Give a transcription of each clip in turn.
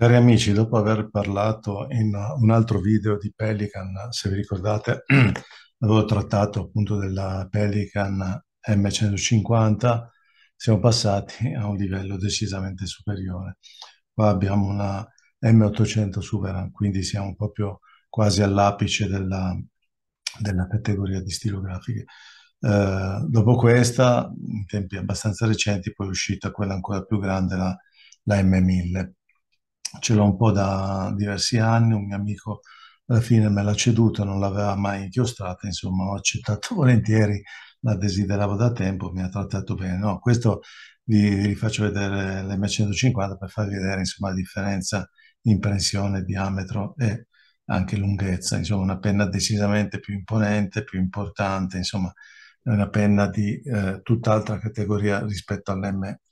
Cari amici, dopo aver parlato in un altro video di Pelican, se vi ricordate, avevo trattato appunto della Pelican M150, siamo passati a un livello decisamente superiore. Qua abbiamo una M800 Superan, quindi siamo proprio quasi all'apice della, della categoria di stilografiche. Eh, dopo questa, in tempi abbastanza recenti, poi è uscita quella ancora più grande, la, la M1000 ce l'ho un po' da diversi anni, un mio amico alla fine me l'ha ceduta, non l'aveva mai inchiostrata, insomma ho accettato volentieri, la desideravo da tempo, mi ha trattato bene. No, questo vi, vi faccio vedere l'M150 per farvi vedere insomma, la differenza in pressione, diametro e anche lunghezza, insomma una penna decisamente più imponente, più importante, insomma è una penna di eh, tutt'altra categoria rispetto all'M150.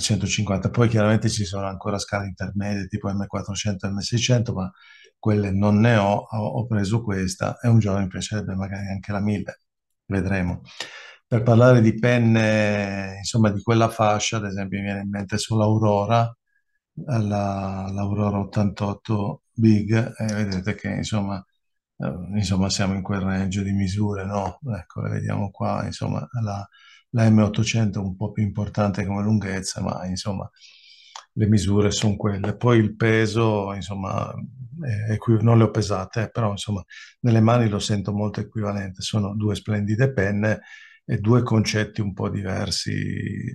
150. Eh, Poi chiaramente ci sono ancora scale intermedie tipo M400 M600, ma quelle non ne ho, ho, preso questa e un giorno mi piacerebbe magari anche la 1000, vedremo. Per parlare di penne, insomma, di quella fascia, ad esempio, mi viene in mente solo Aurora, la, l'Aurora 88 Big, e vedete che insomma eh, insomma siamo in quel range di misure, no? Ecco, le vediamo qua, insomma, la, la M800 è un po' più importante come lunghezza, ma insomma le misure sono quelle. Poi il peso, insomma, è, è, non le ho pesate, eh, però insomma nelle mani lo sento molto equivalente. Sono due splendide penne e due concetti un po' diversi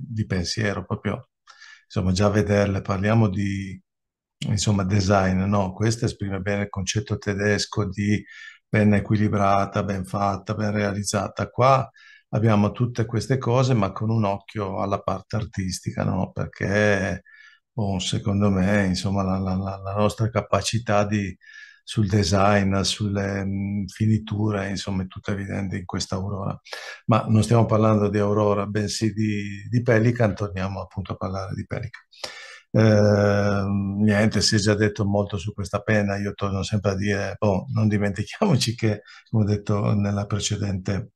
di pensiero, proprio insomma già vederle, parliamo di insomma design, no? Questa esprime bene il concetto tedesco di penna equilibrata, ben fatta, ben realizzata. Qua abbiamo tutte queste cose, ma con un occhio alla parte artistica, no? Perché boh, secondo me, insomma, la, la, la, nostra capacità di, sul design, sulle mh, mm, finiture, insomma, è tutta evidente in questa Aurora. Ma non stiamo parlando di Aurora, bensì di, di Pelican, torniamo appunto a parlare di Pelican. Eh, niente, si è già detto molto su questa pena, io torno sempre a dire, boh, non dimentichiamoci che, come ho detto nella precedente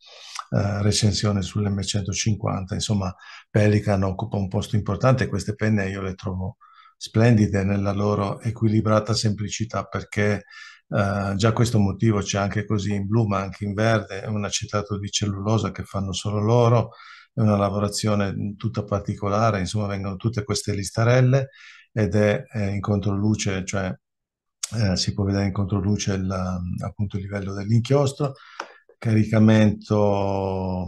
eh, recensione sull'M150, insomma, Pelican occupa un posto importante, queste penne io le trovo splendide nella loro equilibrata semplicità perché eh, già questo motivo c'è anche così in blu ma anche in verde, è un acetato di cellulosa che fanno solo loro, è una lavorazione tutta particolare, insomma vengono tutte queste listarelle ed è, è in controluce, cioè eh, si può vedere in controluce il, appunto il livello dell'inchiostro, caricamento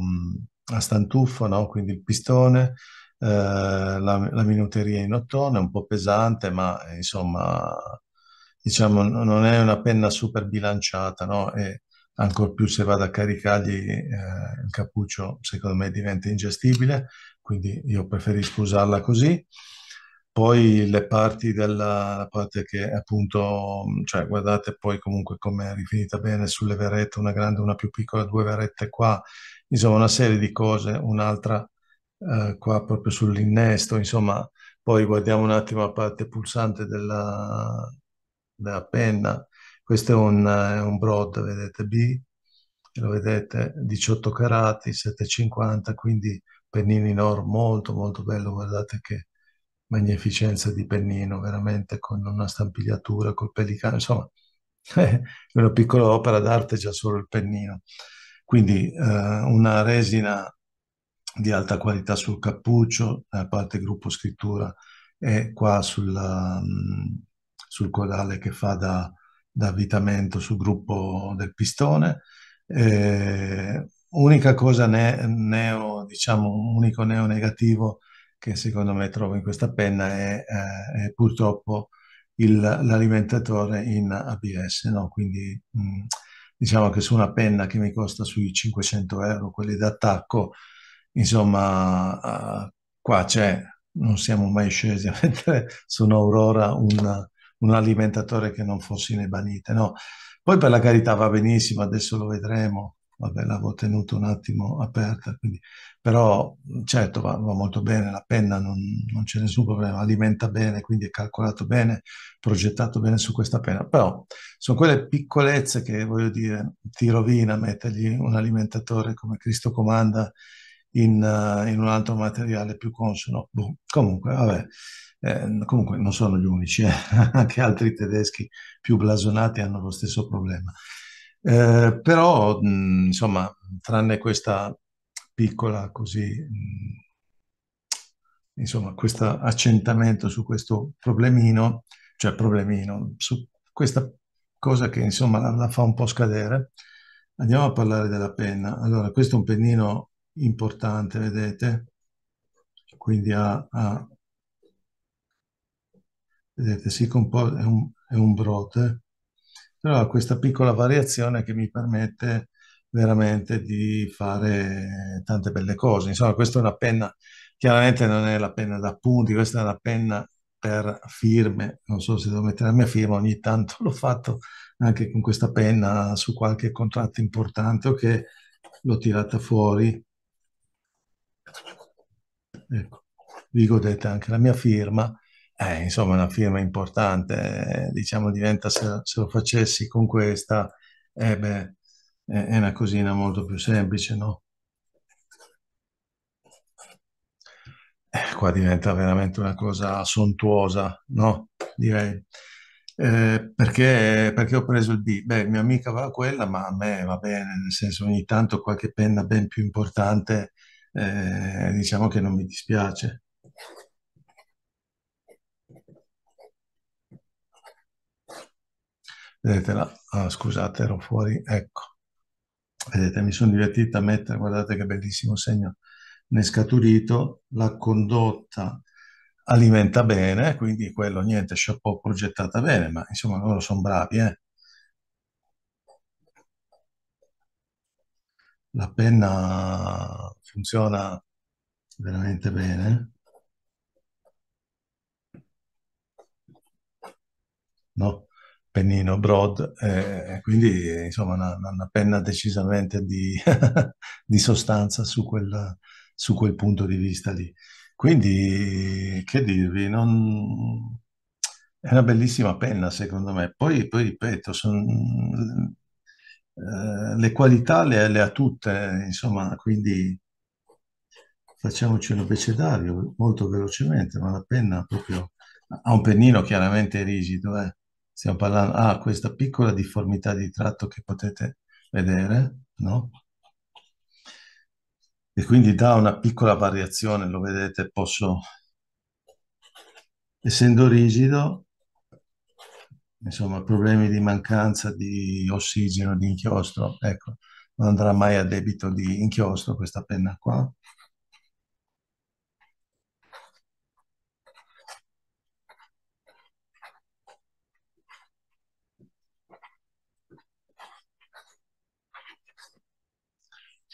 a stantuffo, no? quindi il pistone, eh, la, la, minuteria in ottone, un po' pesante, ma insomma diciamo non è una penna super bilanciata, no? e, ancor più se vado a caricargli eh, il cappuccio, secondo me diventa ingestibile, quindi io preferisco usarla così. Poi le parti della parte che appunto, cioè guardate poi comunque come è rifinita bene sulle verette, una grande, una più piccola, due verette qua, insomma una serie di cose, un'altra eh, qua proprio sull'innesto, insomma poi guardiamo un attimo la parte pulsante della, della penna, questo è un, eh, un broad, vedete, B, lo vedete, 18 carati, 7,50, quindi pennini in oro molto molto bello, guardate che magnificenza di pennino, veramente con una stampigliatura, col pellicano, insomma, è eh, una piccola opera d'arte già solo il pennino. Quindi eh, una resina di alta qualità sul cappuccio, nella parte gruppo scrittura, e qua sulla, mm, sul codale che fa da d'avvitamento sul gruppo del pistone. Eh, unica cosa ne, neo, diciamo, unico neo negativo che secondo me trovo in questa penna è, eh, è purtroppo il, l'alimentatore in ABS, no? quindi mh, mm, diciamo che su una penna che mi costa sui 500 euro, quelli d'attacco, insomma, uh, qua c'è, non siamo mai scesi a mettere su un'Aurora una, un alimentatore che non fosse in ebanite, no. Poi per la carità va benissimo, adesso lo vedremo, vabbè l'avevo tenuto un attimo aperta, quindi. però certo va, va, molto bene, la penna non, non c'è nessun problema, alimenta bene, quindi è calcolato bene, progettato bene su questa penna, però sono quelle piccolezze che voglio dire ti rovina mettergli un alimentatore come Cristo comanda in, uh, in un altro materiale più consono. Boh. Comunque, vabbè, eh, comunque non sono gli unici, eh. anche altri tedeschi più blasonati hanno lo stesso problema. Eh, però, mh, insomma, tranne questa piccola così, mh, insomma, questo accentamento su questo problemino, cioè problemino, su questa cosa che insomma la, la fa un po' scadere, andiamo a parlare della penna. Allora, questo è un pennino importante, vedete, quindi ha, ha vedete, si comporta, è un, è un brote, però ha questa piccola variazione che mi permette veramente di fare tante belle cose. Insomma, questa è una penna, chiaramente non è la penna da appunti, questa è una penna per firme, non so se devo mettere la mia firma, ogni tanto l'ho fatto anche con questa penna su qualche contratto importante o che l'ho tirata fuori. Ecco, vi godete anche la mia firma eh, insomma, una firma importante, eh, diciamo, diventa se, se, lo facessi con questa, eh, beh, è una cosina molto più semplice, no? Eh, qua diventa veramente una cosa sontuosa, no? Direi. Eh, perché, perché, ho preso il B? Beh, mia amica va quella, ma a me va bene, nel senso ogni tanto qualche penna ben più importante, eh, diciamo che non mi dispiace. Vedete là, ah, scusate, ero fuori, ecco. Vedete, mi sono divertito a mettere, guardate che bellissimo segno ne è scaturito, la condotta alimenta bene, quindi quello niente, chapeau progettata bene, ma insomma loro sono bravi, eh. La penna funziona veramente bene. No? Pennino Broad, eh, quindi insomma una, una penna decisamente di, di sostanza su quel, su quel, punto di vista lì. Quindi, che dirvi, non... è una bellissima penna secondo me. Poi, poi ripeto, son... eh, le qualità le, le, ha tutte, insomma, quindi facciamoci un abecedario molto velocemente, ma la penna proprio ha un pennino chiaramente rigido, eh stiamo parlando, ha ah, questa piccola difformità di tratto che potete vedere, no? E quindi dà una piccola variazione, lo vedete, posso, essendo rigido, insomma, problemi di mancanza di ossigeno, di inchiostro, ecco, non andrà mai a debito di inchiostro questa penna qua.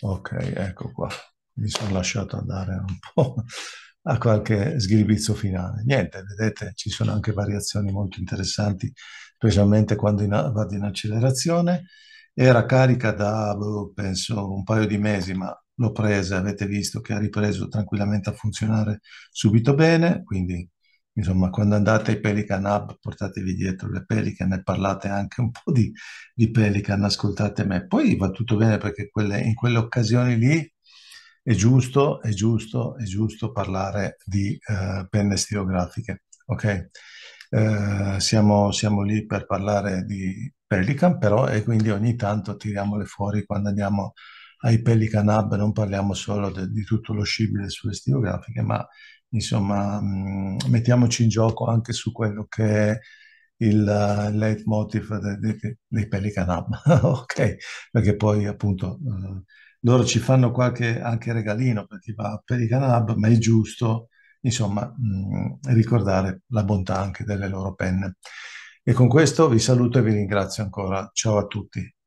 Ok, ecco qua. Mi sono lasciato andare un po' a qualche sgribizzo finale. Niente, vedete, ci sono anche variazioni molto interessanti, specialmente quando in, vado in accelerazione. Era carica da, boh, penso, un paio di mesi, ma l'ho presa, avete visto che ha ripreso tranquillamente a funzionare subito bene, quindi Insomma, quando andate ai Pelican Hub portatevi dietro le Pelican e parlate anche un po' di, di Pelican, ascoltate me. Poi va tutto bene perché quelle, in quelle occasioni lì è giusto, è giusto, è giusto parlare di eh, penne stilografiche, ok? Eh, siamo, siamo, lì per parlare di Pelican, però, e quindi ogni tanto tiriamole fuori quando andiamo ai Pelican Hub, non parliamo solo de, di tutto lo scibile sulle stilografiche, ma insomma, mettiamoci in gioco anche su quello che è il uh, leitmotiv dei, dei, dei Pelican ok? Perché poi appunto uh, loro ci fanno qualche anche regalino per chi Pelicanab, ma è giusto, insomma, mh, ricordare la bontà anche delle loro penne. E con questo vi saluto e vi ringrazio ancora. Ciao a tutti.